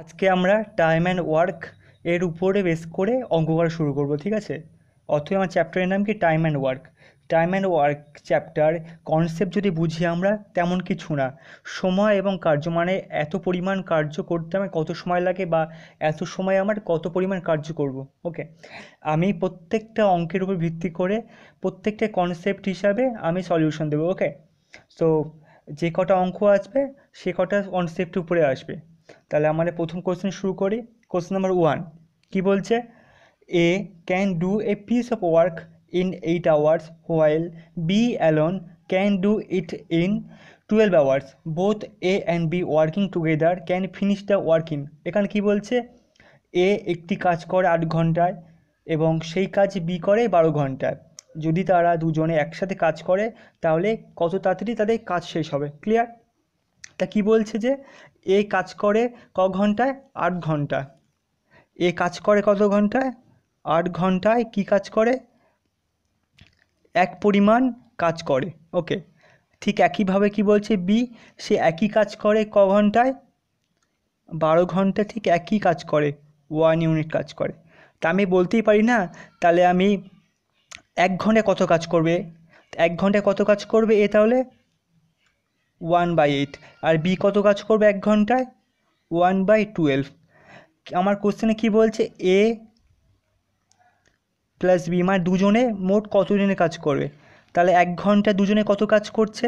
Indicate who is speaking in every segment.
Speaker 1: আজকে আমরা time and work এর উপরে বেস করে অঙ্ক করা শুরু করব ঠিক আছে অথবা আমার চ্যাপ্টারের নাম কি time and work time and work chapter concept যদি বুঝি আমরা তেমন কিছু না সময় এবং কার্য মানে এত পরিমাণ কার্য করতে আমার কত সময় লাগে বা এত সময় আমার কত পরিমাণ কার্য করব ওকে আমি প্রত্যেকটা অঙ্কের উপর ভিত্তি করে প্রত্যেকটা কনসেপ্ট হিসাবে আমি সলিউশন দেবো ওকে সো যে কটা অঙ্ক আসবে সে কটা কনসেপ্টের উপরে আসবে তাহলে আমাদের প্রথম কোশ্চেন শুরু করি কোশ্চেন নাম্বার ওয়ান কী বলছে A can do a piece of work in eight hours while B alone can do it in twelve hours both A and B working together can finish the working এখানে কি বলছে এ একটি কাজ করে আট ঘন্টায় এবং সেই কাজ বি করে বারো ঘন্টায় যদি তারা দুজনে একসাথে কাজ করে তাহলে কত তাড়াতাড়ি তাদের কাজ শেষ হবে ক্লিয়ার তা কী বলছে যে এ কাজ করে ক ঘন্টায় আট ঘন্টা এ কাজ করে কত ঘন্টায় আট ঘন্টায় কী কাজ করে এক পরিমাণ কাজ করে ওকে ঠিক একইভাবে কি বলছে বি সে একই কাজ করে ক ঘন্টায় বারো ঘন্টা ঠিক একই কাজ করে ওয়ান ইউনিট কাজ করে তা আমি বলতেই পারি না তাহলে আমি এক ঘন্টায় কত কাজ করবে এক ঘন্টায় কত কাজ করবে এ তাহলে ওয়ান বাই এইট আর বি কত কাজ করবে এক ঘন্টায় ওয়ান বাই টুয়েলভ আমার কোশ্চেনে কি বলছে এ প্লাস বি মানে দুজনে মোট কতজনে কাজ করবে তাহলে এক ঘন্টা দুজনে কত কাজ করছে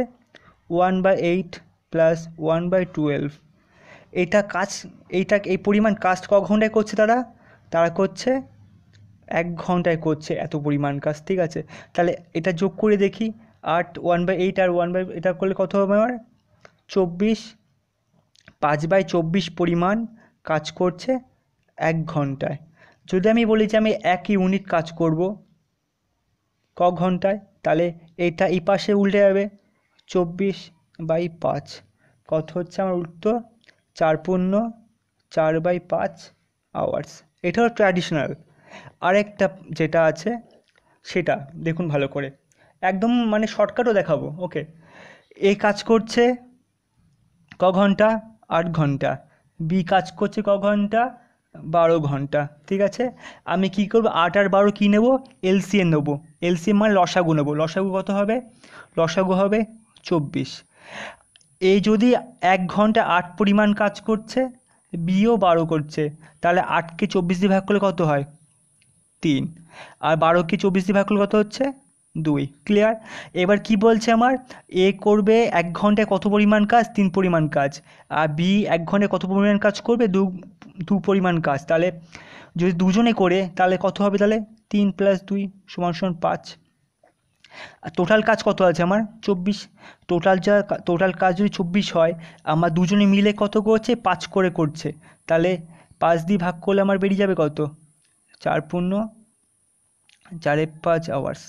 Speaker 1: one by eight plus one by twelve এটা কাজ এইটা এই পরিমাণ কাজ ক ঘন্টায় করছে তারা তারা করছে এক ঘন্টায় করছে এত পরিমাণ কাজ ঠিক আছে তাহলে এটা যোগ করে দেখি আট ওয়ান বাই এইট আর ওয়ান বাই এটা করলে কত হবে আমার চব্বিশ পাঁচ বাই চব্বিশ পরিমাণ কাজ করছে এক ঘন্টায় যদি আমি বলি যে আমি এক ইউনিট কাজ করব ক ঘন্টায় তাহলে এটা এই পাশে উল্টে যাবে চব্বিশ বাই পাঁচ কত হচ্ছে আমার উত্তর চার পূর্ণ চার বাই পাঁচ আওয়ার্স এটা হলো ট্র্যাডিশনাল আরেকটা যেটা আছে সেটা দেখুন ভালো করে একদম মানে শর্টকাটও দেখাবো ওকে এই কাজ করছে ক ঘন্টা আট ঘন্টা বি কাজ করছে ক ঘন্টা বারো ঘন্টা ঠিক আছে আমি কি করব আট আর বারো কী নেবো এলসিএম নেবো এলসিএম মানে লসাগু নেবো লসাগু কত হবে লসাগু হবে চব্বিশ এই যদি এক ঘন্টা আট পরিমাণ কাজ করছে বিও বারো করছে তাহলে আটকে চব্বিশ দিয়ে ভাগ করলে কত হয় তিন আর বারোকে চব্বিশ দিয়ে ভাগ করলে কত হচ্ছে দুই ক্লিয়ার এবার কি বলছে আমার এ করবে এক ঘন্টায় কত পরিমাণ কাজ তিন পরিমাণ কাজ আর বি এক ঘন্টায় কত পরিমাণ কাজ করবে দু দু পরিমাণ কাজ তাহলে যদি দুজনে করে তাহলে কত হবে তাহলে তিন প্লাস দুই সমান সমান পাঁচ টোটাল কাজ কত আছে আমার চব্বিশ টোটাল যা টোটাল কাজ যদি চব্বিশ হয় আমার দুজনে মিলে কত করছে পাঁচ করে করছে তাহলে পাঁচ দিয়ে ভাগ করলে আমার বেরিয়ে যাবে কত চার পূর্ণ চারে পাঁচ আওয়ার্স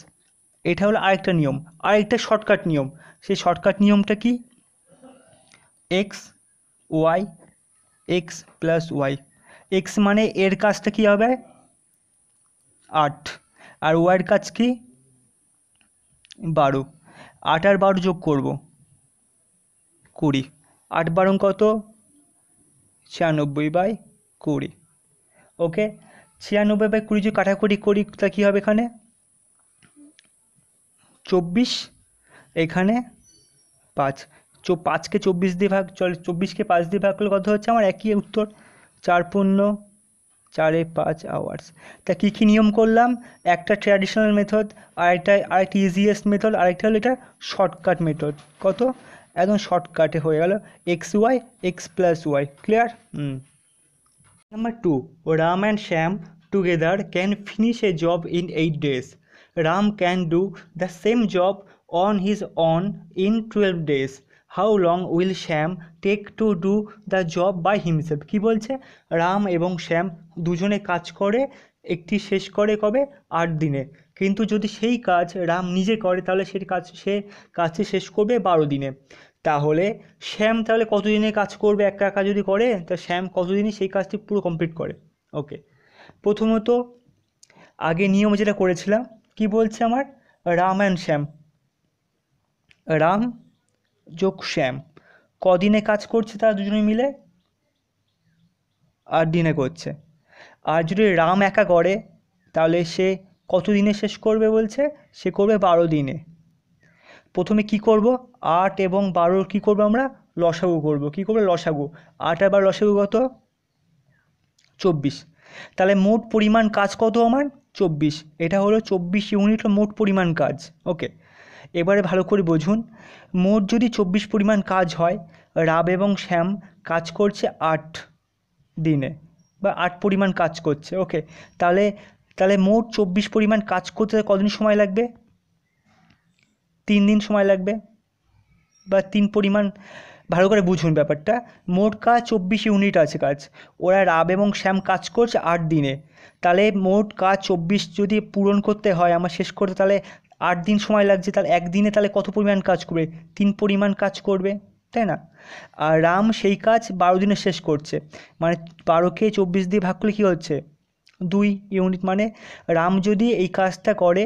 Speaker 1: এটা হলো আরেকটা নিয়ম আরেকটা শর্টকাট নিয়ম সেই শর্টকাট নিয়মটা কি x y x plus y x মানে এর কাজটা কী হবে আট আর ওয়াইয়ের কাজ কি বারো আট আর বারো যোগ করব কুড়ি আট বারং কত ছিয়ানব্বই বাই কুড়ি ওকে ছিয়ানব্বই বাই কুড়ি যদি কাটাকুটি করি তা কী হবে এখানে চব্বিশ এখানে পাঁচ চো পাঁচকে চব্বিশ দিয়ে ভাগ চলে চব্বিশকে পাঁচ দিয়ে ভাগ করলে কত হচ্ছে আমার একই উত্তর চার পূর্ণ চারে পাঁচ আওয়ার্স তা কী কী নিয়ম করলাম একটা ট্র্যাডিশনাল মেথড আরেকটা আরেকটা ইজিয়েস্ট মেথড আরেকটা হলো এটা শর্টকাট মেথড কত একদম শর্টকাটে হয়ে গেল x y x plus y clear number two Ram and Shyam together can finish a job in eight days Ram can do the same job on his own in 12 days. How long will Shyam take to do the job by himself কী বলছে রাম এবং শ্যাম দুজনে কাজ করে একটি শেষ করে কবে আট দিনে কিন্তু যদি সেই কাজ রাম নিজে করে তাহলে সেই কাজ সে কাছে শেষ করবে বারো দিনে তাহলে শ্যাম তাহলে কতদিনে কাজ করবে একা একা যদি করে তা শ্যাম কতদিনে সেই কাজটি পুরো কমপ্লিট করে ওকে প্রথমত আগে নিয়ম যেটা করেছিলাম কি বলছে আমার রাম অ্যান্ড শ্যাম রাম যোগ শ্যাম কদিনে কাজ করছে তারা দুজনে মিলে আট দিনে করছে আর যদি রাম একা করে তাহলে সে কত দিনে শেষ করবে বলছে সে করবে বারো দিনে প্রথমে কি করব আট এবং বারোর কি করব আমরা লসাগু করব কি করবো লসাগু আট আবার লসাগু কত চব্বিশ তাহলে মোট পরিমাণ কাজ কত আমার চব্বিশ এটা হলো চব্বিশ ইউনিট মোট পরিমাণ কাজ ওকে এবারে ভালো করে বুঝুন মোট যদি চব্বিশ পরিমাণ কাজ হয় রাব এবং শ্যাম কাজ করছে আট দিনে বা আট পরিমাণ কাজ করছে ওকে তাহলে তাহলে মোট চব্বিশ পরিমাণ কাজ করতে কদিন সময় লাগবে তিন দিন সময় লাগবে বা তিন পরিমাণ ভালো করে বুঝুন ব্যাপারটা মোট কাজ চব্বিশ ইউনিট আছে কাজ ওরা রাব এবং শ্যাম কাজ করছে আট দিনে তাহলে মোট কাজ চব্বিশ যদি পূরণ করতে হয় আমার শেষ করতে তাহলে আট দিন সময় লাগছে তাহলে একদিনে তাহলে কত পরিমাণ কাজ করবে তিন পরিমাণ কাজ করবে তাই না আর রাম সেই কাজ বারো দিনে শেষ করছে মানে বারোকে চব্বিশ দিয়ে ভাগ করলে কী হচ্ছে দুই ইউনিট মানে রাম যদি এই কাজটা করে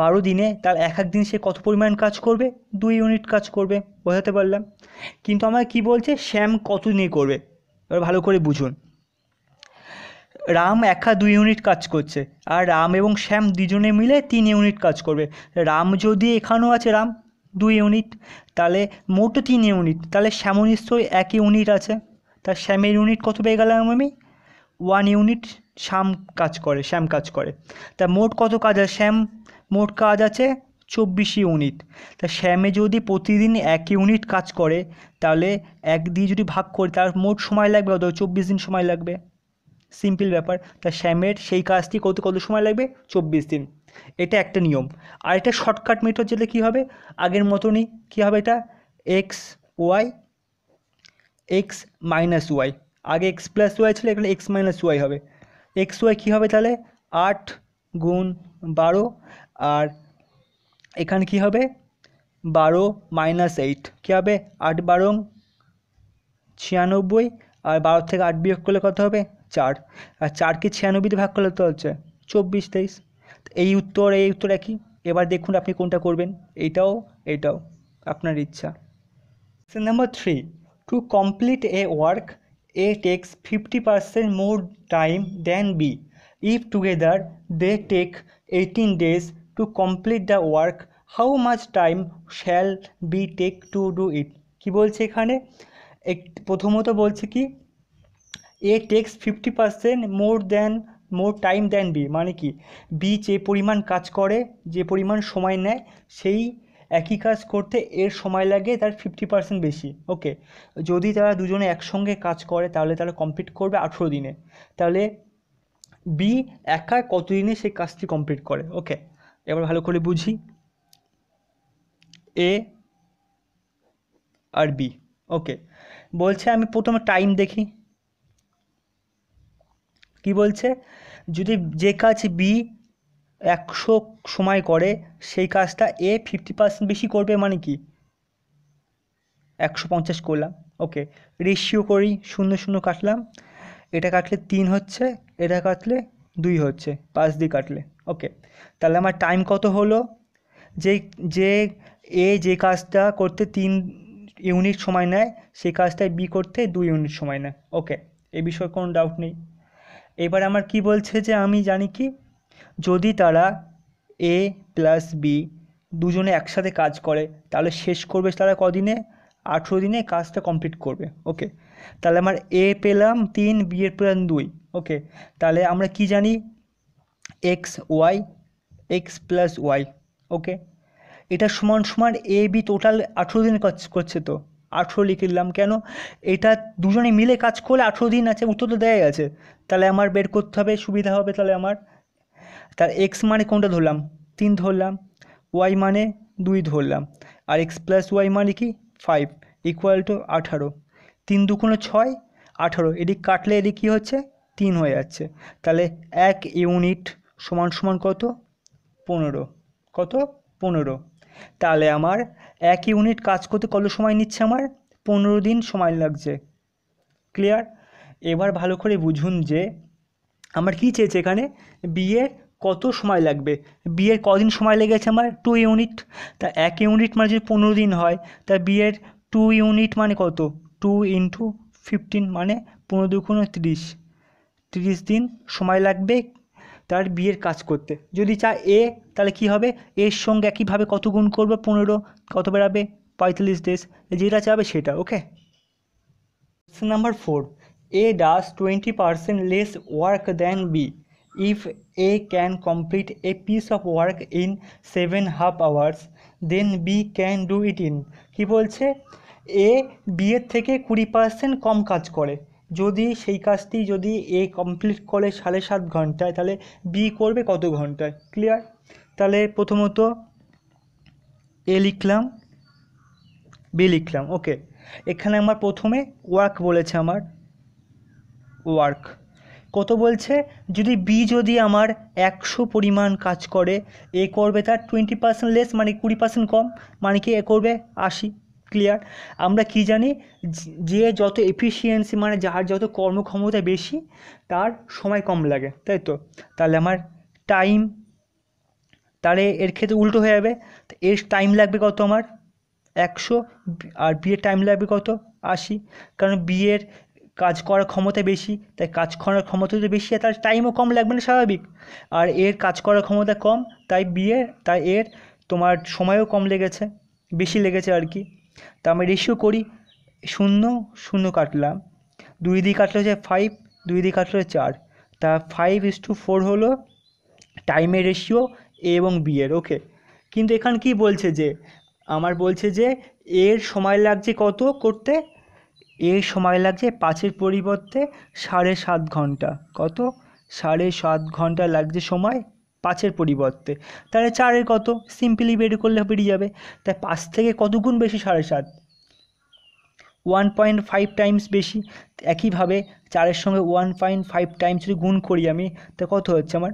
Speaker 1: বারো দিনে তার এক এক দিন সে কত পরিমাণ কাজ করবে দুই ইউনিট কাজ করবে বোঝাতে পারলাম কিন্তু আমার কি বলছে শ্যাম কত দিনে করবে এবার ভালো করে বুঝুন রাম একা দুই ইউনিট কাজ করছে আর রাম এবং শ্যাম দুজনে মিলে তিন ইউনিট কাজ করবে রাম যদি এখানেও আছে রাম দুই ইউনিট তাহলে মোট তিন ইউনিট তাহলে শ্যাম নিশ্চয়ই এক ইউনিট আছে তার শ্যামের ইউনিট কত পেয়ে গেলাম আমি ওয়ান ইউনিট শ্যাম কাজ করে শ্যাম কাজ করে তা মোট কত কাজ আছে শ্যাম মোট কাজ আছে চব্বিশ ইউনিট তা শ্যামে যদি প্রতিদিন এক ইউনিট কাজ করে তাহলে এক দিয়ে যদি ভাগ করে তার মোট সময় লাগবে অত চব্বিশ দিন সময় লাগবে সিম্পল ব্যাপার তা শ্যামের সেই কাজটি করতে কত সময় লাগবে চব্বিশ দিন এটা একটা নিয়ম আর এটা শর্টকাট মেথড যেটা কী হবে আগের মতনই কী হবে এটা x y x minus y আগে এক্স প্লাস ওয়াই ছিল এখানে এক্স মাইনাস ওয়াই হবে এক্স ওয়াই কী হবে তাহলে আট গুণ বারো আর এখানে কি হবে বারো মাইনাস এইট কী হবে আট বারো ছিয়ানব্বই আর বারো থেকে আট বিয়োগ করলে কত হবে চার আর চারকে ছিয়ানব্বইতে ভাগ করলে তো হচ্ছে চব্বিশ তেইশ এই উত্তর এই উত্তর একই এবার দেখুন আপনি কোনটা করবেন এইটাও এইটাও আপনার ইচ্ছা number three to complete a work A takes fifty percent more time than B if together they take 18 days to complete the work how much time shall be take to do it কি বলছে এখানে এক প্রথমত বলছে কি A takes fifty percent more than more time than B মানে কি B যে পরিমাণ কাজ করে যে পরিমাণ সময় নেয় সেই একই কাজ করতে এর সময় লাগে তার ফিফটি পার্সেন্ট বেশি ওকে যদি তারা দুজনে একসঙ্গে কাজ করে তাহলে তারা কমপ্লিট করবে আঠেরো দিনে তাহলে বি একা কতদিনে সেই কাজটি কমপ্লিট করে ওকে এবার ভালো করে বুঝি এ আর বি ওকে বলছে আমি প্রথমে টাইম দেখি কি বলছে যদি যে কাজ বি একশো সময় করে সেই কাজটা এ ফিফটি পার্সেন্ট বেশি করবে মানে কি একশো পঞ্চাশ করলাম ওকে রেশিও করি শূন্য শূন্য কাটলাম এটা কাটলে তিন হচ্ছে এটা কাটলে দুই হচ্ছে পাঁচ দিয়ে কাটলে ওকে তাহলে আমার টাইম কত হলো যে যে এ যে কাজটা করতে তিন ইউনিট সময় নেয় সেই কাজটায় বি করতে দুই ইউনিট সময় নেয় ওকে এ বিষয়ে কোনো ডাউট নেই এবার আমার কি বলছে যে আমি জানি কি যদি তারা এ প্লাস বি দুজনে একসাথে কাজ করে তাহলে শেষ করবে তারা কদিনে আঠেরো দিনে কাজটা কমপ্লিট করবে ওকে তাহলে আমার এ পেলাম তিন বি এর পেলাম দুই ওকে তাহলে আমরা কি জানি x y x plus y okay এটা সমান সমান এ বি টোটাল আঠেরো দিন কাজ করছে তো আঠেরো লিখে দিলাম কেন এটা দুজনে মিলে কাজ করলে আঠেরো দিন আছে উত্তর তো দেয়াই আছে তাহলে আমার বের করতে হবে সুবিধা হবে তাহলে আমার তার এক্স মানে কোনটা ধরলাম তিন ধরলাম ওয়াই মানে দুই ধরলাম আর এক্স প্লাস ওয়াই মানে কি ফাইভ ইকুয়াল টু আঠারো তিন দুগুণো ছয় আঠারো এদিক কাটলে এদিক কী হচ্ছে তিন হয়ে যাচ্ছে তাহলে এক ইউনিট সমান সমান কত পনেরো কত পনেরো তাহলে আমার এক ইউনিট কাজ করতে কত সময় নিচ্ছে আমার পনেরো দিন সময় লাগছে ক্লিয়ার এবার ভালো করে বুঝুন যে আমার কী চেয়েছে এখানে বিয়ের কত সময় লাগবে বিয়ের কদিন সময় লেগেছে আমার টু ইউনিট তা এক ইউনিট মানে যদি পনেরো দিন হয় তা বিয়ের টু ইউনিট মানে কত টু ইন্টু ফিফটিন মানে পনেরো দুগুণ তিরিশ তিরিশ দিন সময় লাগবে তার বিয়ের কাজ করতে যদি চা এ তাহলে কি হবে এর সঙ্গে একইভাবে কত গুণ করবে পনেরো কত বেড়াবে পঁয়তাল্লিশ দেশ যেটা চাবে সেটা okay number four A does twenty percent less work than B if A can complete a piece of work in seven half hours then B can do it in কী বলছে এ বিয়ের থেকে কুড়ি পার্সেন্ট কম কাজ করে যদি সেই কাজটি যদি এ কমপ্লিট করে সাড়ে সাত ঘন্টায় তাহলে বি করবে কত ঘন্টায় ক্লিয়ার তাহলে প্রথমত এ লিখলাম বি লিখলাম ওকে এখানে আমার প্রথমে ওয়ার্ক বলেছে আমার ওয়ার্ক কত বলছে যদি বি যদি আমার একশো পরিমাণ কাজ করে এ করবে তার টোয়েন্টি পার্সেন্ট লেস মানে কুড়ি পার্সেন্ট কম মানে কি এ করবে আশি ক্লিয়ার আমরা কি জানি যে যত এফিসিয়েন্সি মানে যার যত কর্মক্ষমতা বেশি তার সময় কম লাগে তাই তো তাহলে আমার টাইম তাহলে এর ক্ষেত্রে উল্টো হয়ে যাবে এর টাইম লাগবে কত আমার একশো আর বিয়ের টাইম লাগবে কত আশি কারণ বিয়ের কাজ করার ক্ষমতা বেশি তাই কাজ করার ক্ষমতা যদি বেশি হয় তার টাইমও কম লাগবে না স্বাভাবিক আর এর কাজ করার ক্ষমতা কম তাই বিয়ে তাই এর তোমার সময়ও কম লেগেছে বেশি লেগেছে আর কি তা আমি রেশিও করি শূন্য শূন্য কাটলাম দুই দিকে কাটলে হচ্ছে ফাইভ দুই দিকে কাটলে চার তা ফাইভ ইস টু ফোর হলো টাইমের রেশিও এ এবং বি এর ওকে কিন্তু এখানে কি বলছে যে আমার বলছে যে এর সময় লাগছে কত করতে এই সময় লাগছে পাঁচের পরিবর্তে সাড়ে সাত ঘন্টা কত সাড়ে সাত ঘন্টা লাগছে সময় পাঁচের পরিবর্তে তাহলে চারের কত সিম্পলি বের করলে বেরিয়ে যাবে তাই পাঁচ থেকে কতগুণ বেশি সাড়ে সাত ওয়ান পয়েন্ট ফাইভ টাইমস বেশি একইভাবে চারের সঙ্গে ওয়ান পয়েন্ট ফাইভ টাইমস যদি গুণ করি আমি তা কত হচ্ছে আমার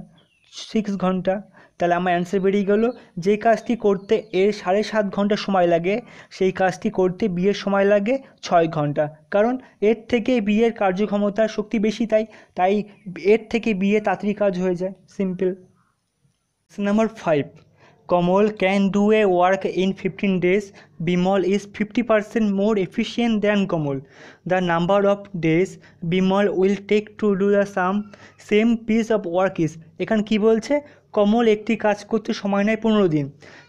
Speaker 1: সিক্স ঘন্টা তাহলে আমার অ্যান্সার বেরিয়ে গেলো যে কাজটি করতে এর সাড়ে সাত ঘন্টা সময় লাগে সেই কাজটি করতে বিয়ের সময় লাগে ছয় ঘন্টা কারণ এর থেকে বিয়ের কার্যক্ষমতা শক্তি বেশি তাই তাই এর থেকে বিয়ে তাড়াতাড়ি কাজ হয়ে যায় simple number five Kamal can do a work in fifteen days Bimal is fifty percent more efficient than Kamal the number of days Bimal will take to do the some same piece of work is এখানে কী বলছে কমল একটি কাজ করতে সময় নেয় পনেরো দিন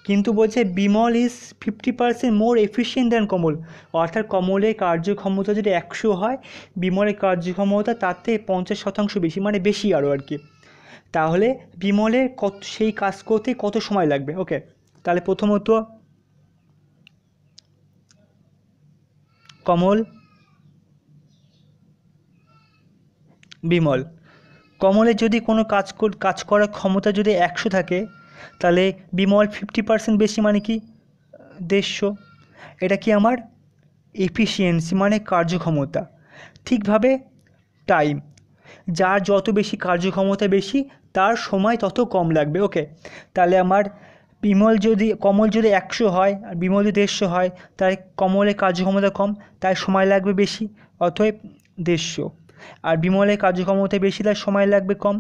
Speaker 1: কিন্তু বলছে Bimal is fifty percent more efficient than Kamal অর্থাৎ কমলের কার্যক্ষমতা যদি একশো হয় বিমলের কার্যক্ষমতা তার থেকে পঞ্চাশ শতাংশ বেশি মানে বেশি আরও আর কি তাহলে বিমলের কত সেই কাজ করতে কত সময় লাগবে ওকে তাহলে প্রথমত কমল বিমল কমলে যদি কোনো কাজ কাজ করার ক্ষমতা যদি একশো থাকে তাহলে বিমল ফিফটি পার্সেন্ট বেশি মানে কি দেড়শো এটা কি আমার এফিসিয়েন্সি মানে কার্যক্ষমতা ঠিকভাবে টাইম যার যত বেশি কার্যক্ষমতা বেশি তার সময় তত কম লাগবে ওকে তাহলে আমার বিমল যদি কমল যদি একশো হয় আর বিমল যদি দেড়শো হয় তাই কমলের কার্যক্ষমতা কম তাই সময় লাগবে বেশি অথবা দেড়শো আর বিমলের কার্যক্ষম হতে বেশি তার সময় লাগবে কম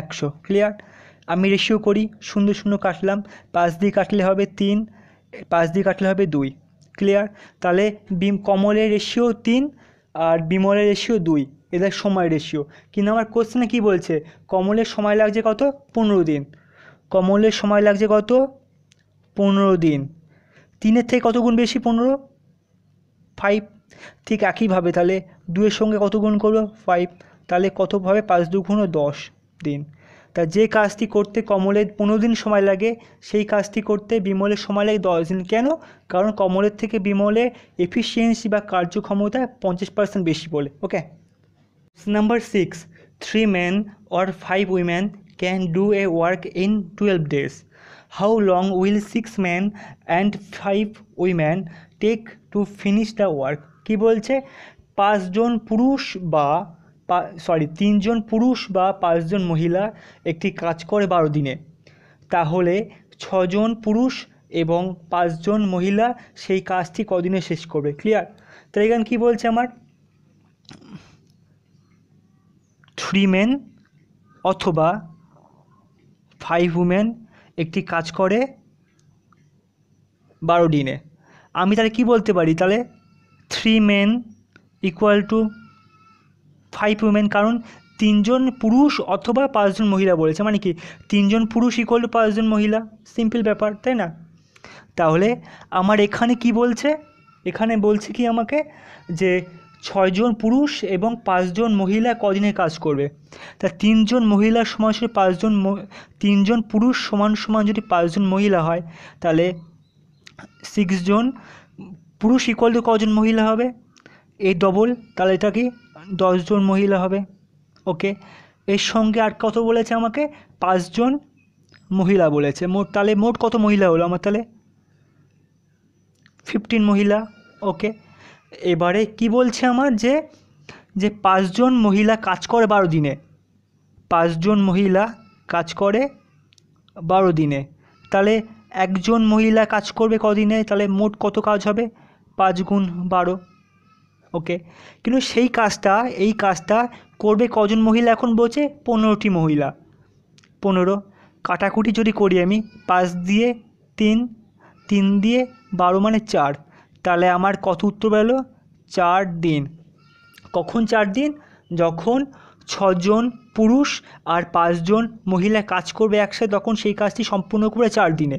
Speaker 1: একশো ক্লিয়ার আমি রেশিও করি শূন্য শূন্য কাটলাম পাঁচ দিয়ে কাটলে হবে তিন পাঁচ দিয়ে কাটলে হবে দুই ক্লিয়ার তাহলে বিম কমলের রেশিও তিন আর বিমলের রেশিও দুই এদের সময় রেশিও কিন্তু আমার কোশ্চেনে কী বলছে কমলের সময় লাগছে কত পনেরো দিন কমলের সময় লাগছে কত পনেরো দিন তিনের থেকে কত গুণ বেশি পনেরো ফাইভ ঠিক একইভাবে তাহলে দুয়ের সঙ্গে কত গুণ করবো ফাইভ তাহলে কতভাবে পাঁচ গুণ দশ দিন তা যে কাজটি করতে কমলের পনেরো দিন সময় লাগে সেই কাজটি করতে বিমলের সময় লাগে দশ দিন কেন কারণ কমলের থেকে বিমলের এফিসিয়েন্সি বা কার্যক্ষমতা পঞ্চাশ পার্সেন্ট বেশি বলে okay number six three man or five woman can do a work in twelve days how long will six man and five woman take to finish the work কি বলছে পাঁচজন পুরুষ বা সরি তিনজন পুরুষ বা পাঁচজন মহিলা একটি কাজ করে বারো দিনে তাহলে ছজন পুরুষ এবং পাঁচজন মহিলা সেই কাজটি কদিনে শেষ করবে ক্লিয়ার তাই এখানে কী বলছে আমার থ্রি মেন অথবা ফাইভ উমেন একটি কাজ করে বারো দিনে আমি তাহলে কি বলতে পারি তাহলে three men equal to five women কারণ তিনজন পুরুষ অথবা পাঁচজন মহিলা বলেছে মানে কি তিনজন পুরুষ ইকুয়াল টু পাঁচজন মহিলা সিম্পল ব্যাপার তাই না তাহলে আমার এখানে কি বলছে এখানে বলছে কি আমাকে যে ছয়জন পুরুষ এবং পাঁচজন মহিলা কদিনে কাজ করবে তা তিনজন মহিলা সমান যদি পাঁচজন তিনজন পুরুষ সমান সমান যদি পাঁচজন মহিলা হয় তাহলে সিক্সজন পুরুষ ইকুয়াল টু কজন মহিলা হবে এই ডবল তাহলে এটা কি দশজন মহিলা হবে ওকে এর সঙ্গে আর কত বলেছে আমাকে পাঁচজন মহিলা বলেছে মোট তাহলে মোট কত মহিলা হলো আমার তাহলে ফিফটিন মহিলা ওকে এবারে কি বলছে আমার যে যে পাঁচজন মহিলা কাজ করে বারো দিনে পাঁচজন মহিলা কাজ করে বারো দিনে তাহলে একজন মহিলা কাজ করবে কদিনে তাহলে মোট কত কাজ হবে পাঁচ গুণ বারো ওকে কিন্তু সেই কাজটা এই কাজটা করবে কজন মহিলা এখন বলছে পনেরোটি মহিলা পনেরো কাটাকুটি যদি করি আমি পাঁচ দিয়ে তিন তিন দিয়ে বারো মানে চার তাহলে আমার কত উত্তর পেল চার দিন কখন চার দিন যখন ছজন পুরুষ আর পাঁচজন মহিলা কাজ করবে একসাথে তখন সেই কাজটি সম্পূর্ণ করে চার দিনে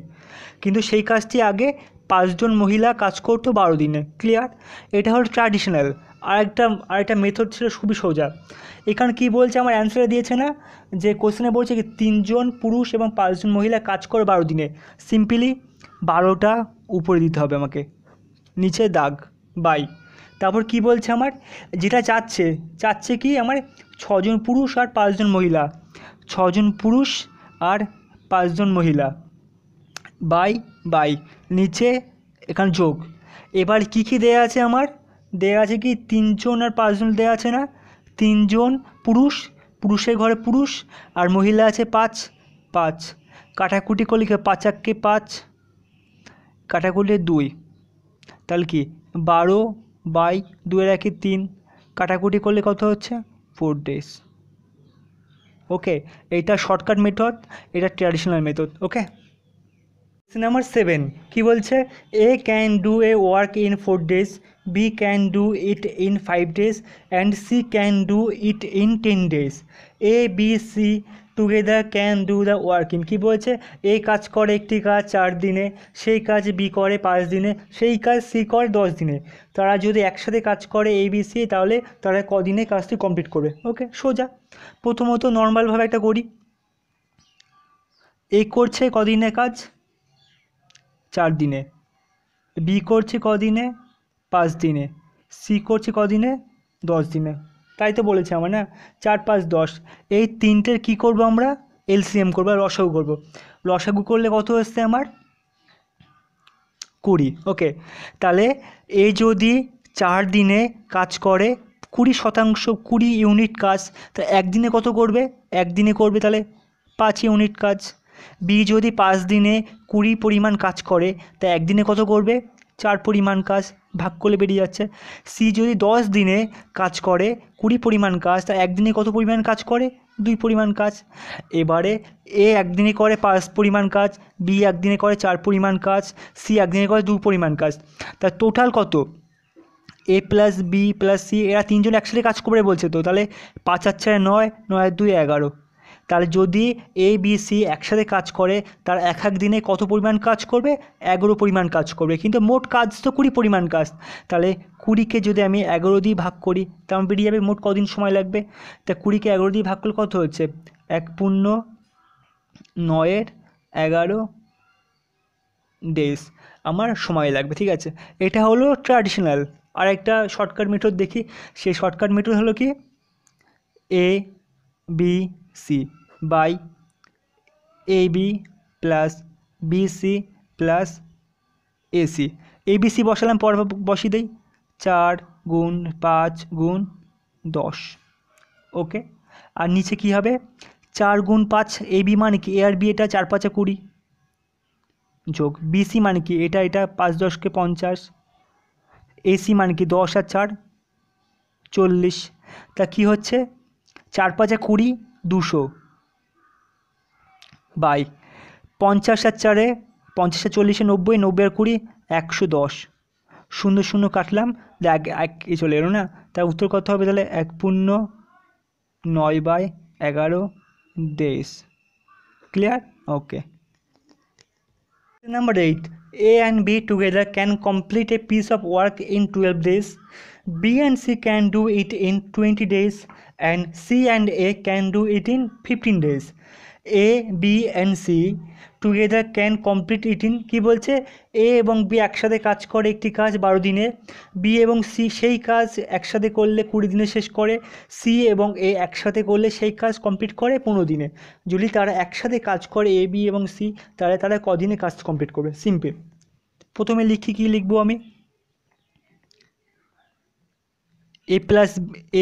Speaker 1: কিন্তু সেই কাজটি আগে পাঁচজন মহিলা কাজ করতো বারো দিনে ক্লিয়ার এটা হলো ট্র্যাডিশনাল আরেকটা আরেকটা মেথড ছিল খুবই সোজা এখানে কি বলছে আমার অ্যান্সারে দিয়েছে না যে কোশ্চেনে বলছে কি তিনজন পুরুষ এবং পাঁচজন মহিলা কাজ করে বারো দিনে সিম্পলি বারোটা উপরে দিতে হবে আমাকে নিচে দাগ বাই তারপর কি বলছে আমার যেটা চাচ্ছে চাচ্ছে কি আমার ছজন পুরুষ আর পাঁচজন মহিলা ছজন পুরুষ আর পাঁচজন মহিলা বাই বাই নিচে এখানে যোগ এবার কি কি দেয়া আছে আমার দেয়া আছে কি তিনজন আর পাঁচজন দেয়া আছে না তিনজন পুরুষ পুরুষের ঘরে পুরুষ আর মহিলা আছে পাঁচ পাঁচ কাটাকুটি করলে কি পাঁচ আক্কে পাঁচ কাটাকুটি দুই তাহলে কি বারো বাই দুয়ের একে তিন কাটাকুটি করলে কত হচ্ছে ফোর ডেজ ওকে এটা শর্টকাট মেথড এটা traditional method okay number seven কী বলছে A can do a work in four days B can do it in five days and C can do it in ten days A B C together can do the working কী বলছে A কাজ করে একটি কাজ চার দিনে সেই কাজ বি করে পাঁচ দিনে সেই কাজ সি করে দশ দিনে তারা যদি একসাথে কাজ করে এ বি সি তাহলে তারা কদিনে কাজটি কমপ্লিট করবে ওকে সোজা প্রথমত নর্মালভাবে একটা করি এ করছে কদিনের কাজ চার দিনে বি করছে কদিনে পাঁচ দিনে সি করছে কদিনে দশ দিনে তাই তো বলেছে আমার না চার পাঁচ দশ এই তিনটের কি করব আমরা এলসিএম করবো আর রসাগু করবো রসাগু করলে কত এসছে আমার কুড়ি ওকে তাহলে এ যদি চার দিনে কাজ করে কুড়ি শতাংশ কুড়ি ইউনিট কাজ তা একদিনে কত করবে একদিনে করবে তাহলে পাঁচ ইউনিট কাজ বি যদি পাঁচ দিনে কুড়ি পরিমাণ কাজ করে তা একদিনে কত করবে চার পরিমাণ কাজ ভাগ করলে বেরিয়ে যাচ্ছে সি যদি দশ দিনে কাজ করে কুড়ি পরিমাণ কাজ তা একদিনে কত পরিমাণ কাজ করে দুই পরিমাণ কাজ এবারে এ একদিনে করে পাঁচ পরিমাণ কাজ বি একদিনে করে চার পরিমাণ কাজ সি একদিনে করে দু পরিমাণ কাজ তা টোটাল কত A plus B plus C এরা তিনজন একসাথে কাজ করে বলছে তো তাহলে পাঁচ আর ছয় নয় নয় দুই এগারো তার যদি এ বি সি একসাথে কাজ করে তার এক এক দিনে কত পরিমাণ কাজ করবে এগারো পরিমাণ কাজ করবে কিন্তু মোট কাজ তো কুড়ি পরিমাণ কাজ তাহলে কুড়িকে যদি আমি এগারো দিয়ে ভাগ করি তা আমার বেরিয়ে যাবে মোট কদিন সময় লাগবে তা কুড়িকে এগারো দিয়ে ভাগ করলে কত হচ্ছে এক পূর্ণ নয়ের এগারো ডেস আমার সময় লাগবে ঠিক আছে এটা হলো ট্র্যাডিশনাল আর একটা শর্টকাট মেথড দেখি সেই শর্টকাট মেথড হলো কি A B C by A B plus BC plus AC ABC বসালাম পর বসিয়ে দিই চার গুণ পাঁচ গুণ দশ ওকে আর নিচে কি হবে চার গুণ পাঁচ এবি মানে কি এ আর বি এটা চার পাঁচে কুড়ি যোগ বিসি মানে কি এটা এটা পাঁচ দশকে পঞ্চাশ এসি মানে কি দশ আর চার চল্লিশ তা কি হচ্ছে চার পাঁচে কুড়ি দুশো বাই পঞ্চাশ আর চারে পঞ্চাশ আর চল্লিশে নব্বই নব্বই আর কুড়ি একশো দশ শূন্য শূন্য কাটলাম এক এক চলে এলো না তার উত্তর কত হবে তাহলে এক পূর্ণ নয় বাই এগারো দেশ clear okay number eight A and B together can complete a piece of work in 12 days, B and C can do it in 20 days, and C and A can do it in 15 days. A B and C together can complete it in কী বলছে A এবং B একসাথে কাজ করে একটি কাজ বারো দিনে বি এবং সি সেই কাজ একসাথে করলে কুড়ি দিনে শেষ করে সি এবং এ একসাথে করলে সেই কাজ কমপ্লিট করে পনেরো দিনে যদি তারা একসাথে কাজ করে এ বি এবং সি তাহলে তারা কদিনে কাজ কমপ্লিট করবে সিম্পে প্রথমে লিখি কী লিখব আমি এ প্লাস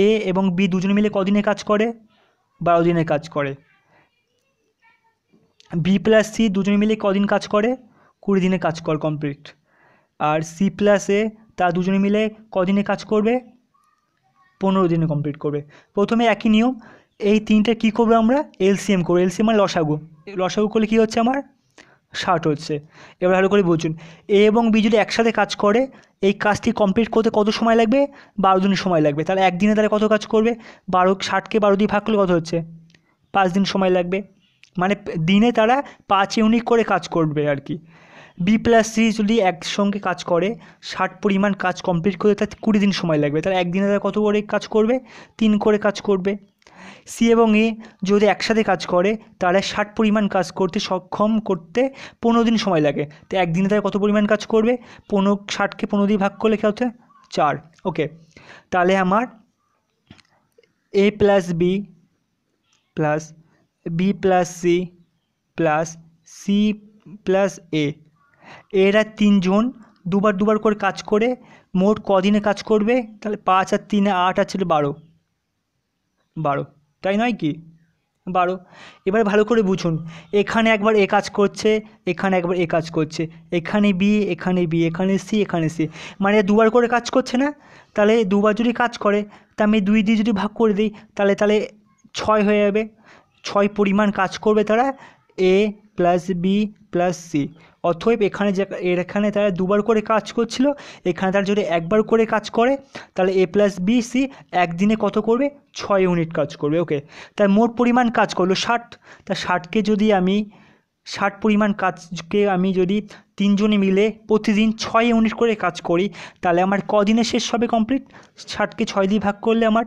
Speaker 1: এ এবং বি দুজন মিলে কদিনে কাজ করে বারো দিনে কাজ করে বি প্লাস সি দুজনে মিলে কদিন কাজ করে কুড়ি দিনে কাজ কর কমপ্লিট আর সি প্লাস এ তা দুজনে মিলে কদিনে কাজ করবে পনেরো দিনে কমপ্লিট করবে প্রথমে একই নিয়ম এই তিনটা কি করবো আমরা এলসিএম করবো এলসিএম মানে লসাগু লসাগু করলে কী হচ্ছে আমার ষাট হচ্ছে এবার ভালো করে বুঝুন এ এবং বি যদি একসাথে কাজ করে এই কাজটি কমপ্লিট করতে কত সময় লাগবে বারো দিন সময় লাগবে তাহলে একদিনে তাহলে কত কাজ করবে বারো ষাটকে বারো দিয়ে ভাগ করলে কত হচ্ছে পাঁচ দিন সময় লাগবে মানে দিনে তারা পাঁচ ইউনিট করে কাজ করবে আর কি বি প্লাস সি যদি একসঙ্গে কাজ করে ষাট পরিমাণ কাজ কমপ্লিট করে তার কুড়ি দিন সময় লাগবে তারা একদিনে তারা কত করে কাজ করবে তিন করে কাজ করবে সি এবং এ যদি একসাথে কাজ করে তারা ষাট পরিমাণ কাজ করতে সক্ষম করতে পনেরো দিন সময় লাগে তো একদিনে তারা কত পরিমাণ কাজ করবে পনেরো ষাটকে পনেরো দিয়ে ভাগ করলে হচ্ছে চার ওকে তাহলে আমার A plus B plus B plus C plus C plus A এরা তিনজন দুবার দুবার করে কাজ করে মোট কদিনে কাজ করবে তাহলে পাঁচ আর তিনে আট আর ছিল বারো বারো তাই নয় কি বারো এবার ভালো করে বুঝুন এখানে একবার এ কাজ করছে এখানে একবার এ কাজ করছে এখানে বি এখানে বি এখানে সি এখানে সি মানে দুবার করে কাজ করছে না তাহলে দুবার যদি কাজ করে তা আমি দুই দিয়ে যদি ভাগ করে দিই তাহলে তাহলে ছয় হয়ে যাবে ছয় পরিমাণ কাজ করবে তারা A plus B plus C অথব এখানে যে এখানে তারা দুবার করে কাজ করছিল এখানে তারা যদি একবার করে কাজ করে তাহলে এ প্লাস বি সি একদিনে কত করবে ছয় ইউনিট কাজ করবে ওকে তার মোট পরিমাণ কাজ করলো ষাট তা ষাটকে যদি আমি ষাট পরিমাণ কাজকে আমি যদি তিনজনে মিলে প্রতিদিন ছয় ইউনিট করে কাজ করি তাহলে আমার কদিনে শেষ হবে কমপ্লিট ষাটকে ছয় দিয়ে ভাগ করলে আমার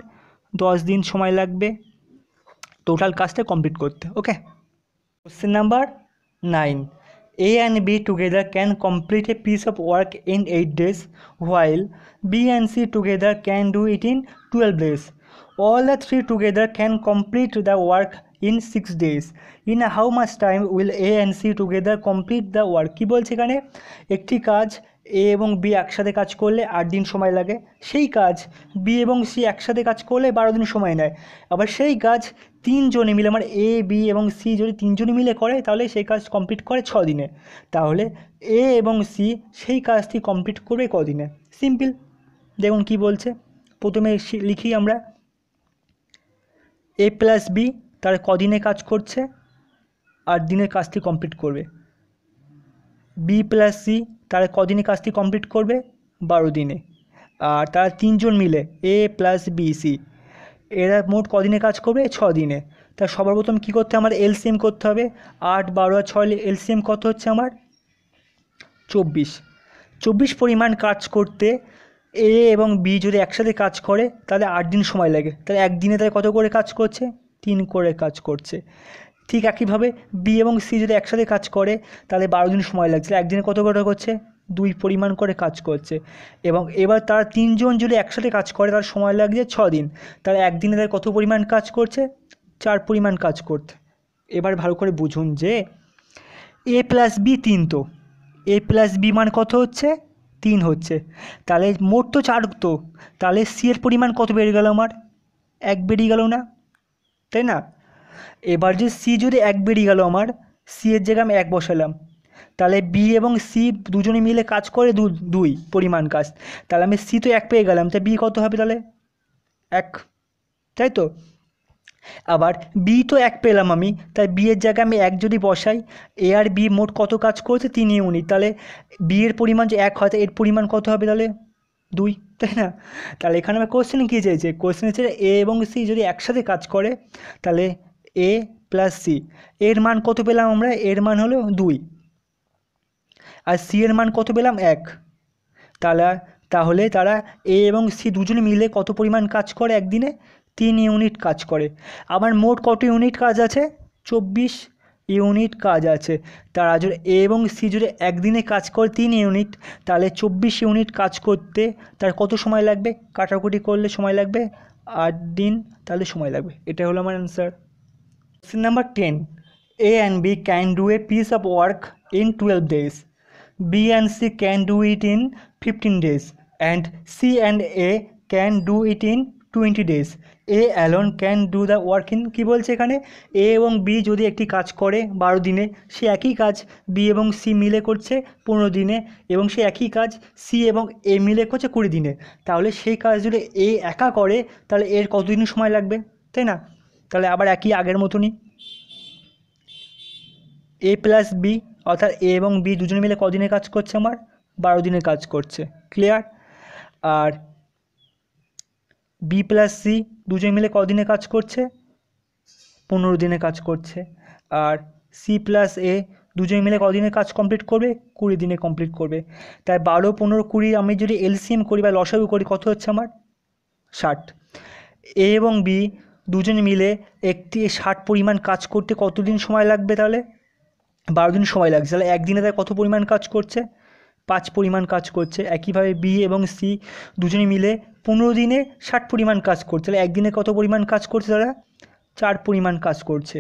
Speaker 1: দশ দিন সময় লাগবে টোটাল কাজটা কমপ্লিট করতে okay question number nine A and B together can complete a piece of work in eight days while B and C together can do it in twelve days all the three together can complete the work in six days in how much time will A and C together complete the work কী বলছে এখানে একটি কাজ এ এবং B একসাথে কাজ করলে আট দিন সময় লাগে সেই কাজ বি এবং সি একসাথে কাজ করলে বারো দিন সময় নেয় আবার সেই কাজ তিনজনে মিলে আমার মানে এ বি এবং সি যদি তিনজনে মিলে করে তাহলে সেই কাজ কমপ্লিট করে ছ দিনে তাহলে এ এবং সি সেই কাজটি কমপ্লিট করবে কদিনে সিম্পল দেখুন কি বলছে প্রথমে লিখি আমরা এ প্লাস বি তার কদিনে কাজ করছে আট দিনের কাজটি কমপ্লিট করবে বি প্লাস সি তারা কদিনে কাজটি কমপ্লিট করবে বারো দিনে আর তারা তিনজন মিলে এ প্লাস বি সি এরা মোট কদিনে কাজ করবে ছ দিনে তা সর্বপ্রথম কী করতে আমার এলসিএম করতে হবে আট বারো আর ছয় এলসিএম কত হচ্ছে আমার চব্বিশ চব্বিশ পরিমাণ কাজ করতে এ এবং বি যদি একসাথে কাজ করে তাহলে আট দিন সময় লাগে তাহলে একদিনে তারা কত করে কাজ করছে তিন করে কাজ করছে ঠিক একইভাবে বি এবং সি যদি একসাথে কাজ করে তাহলে বারো দিন সময় লাগছে একদিনে কত করে করছে দুই পরিমাণ করে কাজ করছে এবং এবার তারা তিনজন যদি একসাথে কাজ করে তার সময় লাগছে ছ দিন তাহলে একদিনে তারা কত পরিমাণ কাজ করছে চার পরিমাণ কাজ করতে এবার ভালো করে বুঝুন যে এ প্লাস বি তিন তো এ প্লাস বি মান কত হচ্ছে তিন হচ্ছে তাহলে মোট তো চার তো তাহলে সি এর পরিমাণ কত বেড়ে গেল আমার এক বেরিয়ে গেল না তাই না এবার যদি সি যদি এক বেরিয়ে গেল আমার সি এর জায়গায় আমি এক বসালাম তাহলে বি এবং সি দুজনে মিলে কাজ করে দু দুই পরিমাণ কাজ তাহলে আমি সি তো এক পেয়ে গেলাম তা বি কত হবে তাহলে এক তাই তো আবার বি তো এক পেলাম আমি তাই বি এর জায়গায় আমি এক যদি বসাই এ আর বি মোট কত কাজ করেছে তিন ইউনিট তাহলে বি এর পরিমাণ যে এক হয় এর পরিমাণ কত হবে তাহলে দুই তাই না তাহলে এখানে আমার কোশ্চেন কী চাইছে কোশ্চেন হচ্ছে এ এবং সি যদি একসাথে কাজ করে তাহলে এ প্লাস সি এর মান কত পেলাম আমরা এর মান হলো দুই আর সি এর মান কত পেলাম এক তাহলে তাহলে তারা এ এবং সি দুজনে মিলে কত পরিমাণ কাজ করে একদিনে তিন ইউনিট কাজ করে আমার মোট কত ইউনিট কাজ আছে চব্বিশ ইউনিট কাজ আছে তারা যদি এ এবং সি জুড়ে একদিনে কাজ করে তিন ইউনিট তাহলে চব্বিশ ইউনিট কাজ করতে তার কত সময় লাগবে কাটাকুটি করলে সময় লাগবে আট দিন তাহলে সময় লাগবে এটা হলো আমার answer Question number 10. A and B can do a piece of work in 12 days. B and C can do it in 15 days. And C and A can do it in twenty days A alone can do the work in কী বলছে এখানে এ এবং B যদি একটি কাজ করে বারো দিনে সে একই কাজ বি এবং সি মিলে করছে পনেরো দিনে এবং সে একই কাজ সি এবং এ মিলে করছে কুড়ি দিনে তাহলে সেই কাজ যদি এ একা করে তাহলে এর কতদিন সময় লাগবে তাই না তাহলে আবার একই আগের মতনই এ প্লাস বি অর্থাৎ এ এবং বি দুজনে মিলে কদিনের কাজ করছে আমার বারো দিনের কাজ করছে ক্লিয়ার আর বি প্লাস সি দুজনে মিলে কদিনে কাজ করছে পনেরো দিনে কাজ করছে আর সি প্লাস এ দুজনে মিলে কদিনে কাজ কমপ্লিট করবে কুড়ি দিনে কমপ্লিট করবে তাই বারো পনেরো কুড়ি আমি যদি এলসিএম করি বা লসাগু করি কত হচ্ছে আমার ষাট এ এবং বি দুজন মিলে একটি ষাট পরিমাণ কাজ করতে কতদিন সময় লাগবে তাহলে বারো দিন সময় লাগছে তাহলে একদিনে তারা কত পরিমাণ কাজ করছে পাঁচ পরিমাণ কাজ করছে একইভাবে বি এবং সি দুজনে মিলে পনেরো দিনে ষাট পরিমাণ কাজ করছে তাহলে একদিনে কত পরিমাণ কাজ করছে তারা চার পরিমাণ কাজ করছে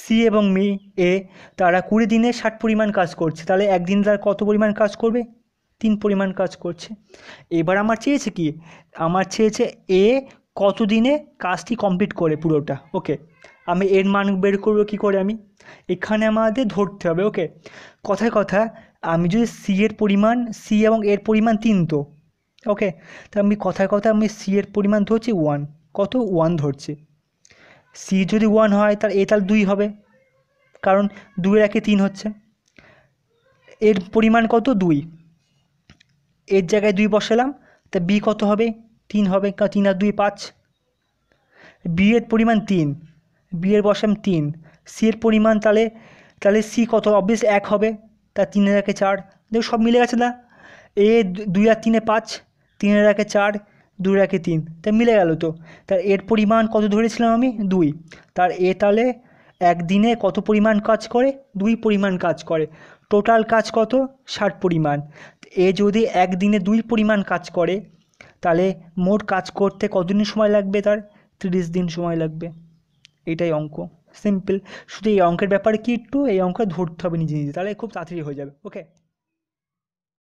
Speaker 1: সি এবং মি এ তারা কুড়ি দিনে ষাট পরিমাণ কাজ করছে তাহলে একদিন তারা কত পরিমাণ কাজ করবে তিন পরিমাণ কাজ করছে এবার আমার চেয়েছে কি আমার চেয়েছে এ কত দিনে কাজটি কমপ্লিট করে পুরোটা ওকে আমি এর মান বের করব কি করে আমি এখানে আমাদের ধরতে হবে ওকে কথায় কথা আমি যদি সি এর পরিমাণ সি এবং এর পরিমাণ তিন তো ওকে তা আমি কথায় কথা আমি সি এর পরিমাণ ধরছি ওয়ান কত ওয়ান ধরছি সি যদি ওয়ান হয় তার এ তার দুই হবে কারণ দুয়ের একে তিন হচ্ছে এর পরিমাণ কত দুই এর জায়গায় দুই বসালাম তা বি কত হবে তিন হবে তিন আর দুই পাঁচ বি এর পরিমাণ তিন বি এর বসাম তিন সি এর পরিমাণ তাহলে তাহলে সি কত অবভিয়াস এক হবে তার তিনের একে চার দেখো সব মিলে গেছে না এ দুই আর তিনে পাঁচ তিনের একে চার দুই একে তিন তা মিলে গেল তো তার এর পরিমাণ কত ধরেছিলাম আমি দুই তার এ তাহলে একদিনে কত পরিমাণ কাজ করে দুই পরিমাণ কাজ করে টোটাল কাজ কত ষাট পরিমাণ এ যদি একদিনে দুই পরিমাণ কাজ করে তাহলে মোট কাজ করতে কতদিন সময় লাগবে তার তিরিশ দিন সময় লাগবে এটাই অঙ্ক সিম্পল শুধু এই অঙ্কের ব্যাপারে কি একটু এই অঙ্ক ধরতে হবে নিজে নিজে তাহলে খুব তাড়াতাড়ি হয়ে যাবে ওকে